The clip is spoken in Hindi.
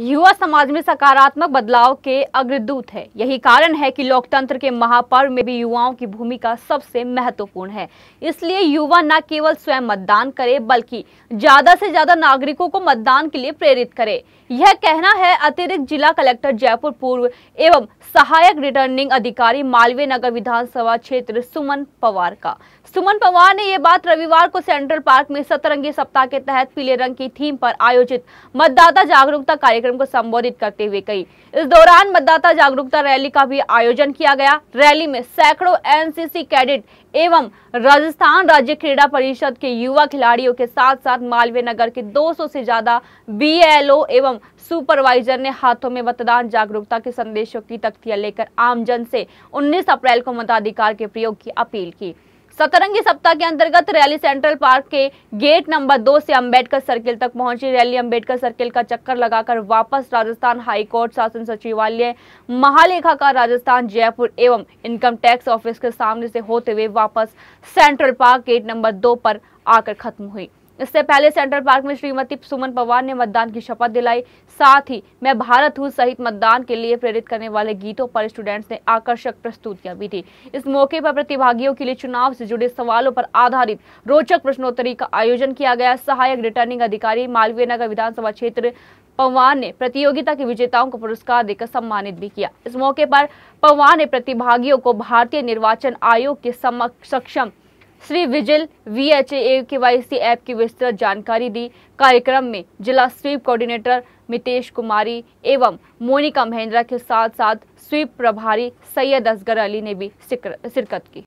युवा समाज में सकारात्मक बदलाव के अग्रदूत है यही कारण है कि लोकतंत्र के महापर्व में भी युवाओं की भूमिका सबसे महत्वपूर्ण है इसलिए युवा न केवल स्वयं मतदान करे बल्कि ज्यादा से ज्यादा नागरिकों को मतदान के लिए प्रेरित करे यह कहना है अतिरिक्त जिला कलेक्टर जयपुर पूर्व एवं सहायक रिटर्निंग अधिकारी मालवीय नगर विधानसभा क्षेत्र सुमन पवार का सुमन पवार ने यह बात रविवार को सेंट्रल पार्क में सतरंगी सप्ताह के तहत पीले रंग की थीम पर आयोजित मतदाता जागरूकता कार्यक्रम कार्यक्रम को संबोधित करते हुए कही इस दौरान मतदाता जागरूकता रैली का भी आयोजन किया गया रैली में सैकड़ों एनसीसी कैडेट एवं राजस्थान राज्य क्रीड़ा परिषद के युवा खिलाड़ियों के साथ साथ मालवीय नगर के 200 से ज्यादा बीएलओ एवं सुपरवाइजर ने हाथों में मतदान जागरूकता के संदेशों की तख्तियां लेकर आमजन से 19 अप्रैल को मताधिकार के प्रयोग की अपील की सतरंगी सप्ताह के अंतर्गत रैली सेंट्रल पार्क के गेट नंबर दो से अंबेडकर सर्किल तक पहुंची रैली अंबेडकर सर्किल का चक्कर लगाकर वापस राजस्थान हाईकोर्ट शासन सचिवालय महालेखा का राजस्थान जयपुर एवं इनकम टैक्स ऑफिस के सामने से होते हुए वापस सेंट्रल पार्क गेट नंबर दो पर आकर खत्म हुई इससे पहले सेंट्रल पार्क में श्रीमती सुमन पवार ने मतदान की शपथ दिलाई साथ ही मैं भारत हूँ सहित मतदान के लिए प्रेरित करने वाले गीतों पर स्टूडेंट्स ने आकर्षक प्रस्तुतियां भी दी इस मौके पर प्रतिभागियों के लिए चुनाव से जुड़े सवालों पर आधारित रोचक प्रश्नोत्तरी का आयोजन किया गया सहायक रिटर्निंग अधिकारी मालवीय नगर विधानसभा क्षेत्र पवार ने प्रतियोगिता के विजेताओं को पुरस्कार देकर सम्मानित भी किया इस मौके पर पवार ने प्रतिभागियों को भारतीय निर्वाचन आयोग के सक्षम श्री vigil V H A K Y C app की विस्तृत जानकारी दी कार्यक्रम में जिला स्वीप कोऑर्डिनेटर मितेश कुमारी एवं मोनिका महेंद्रा के साथ साथ स्वीप प्रभारी सैयद असगर अली ने भी शिरकत की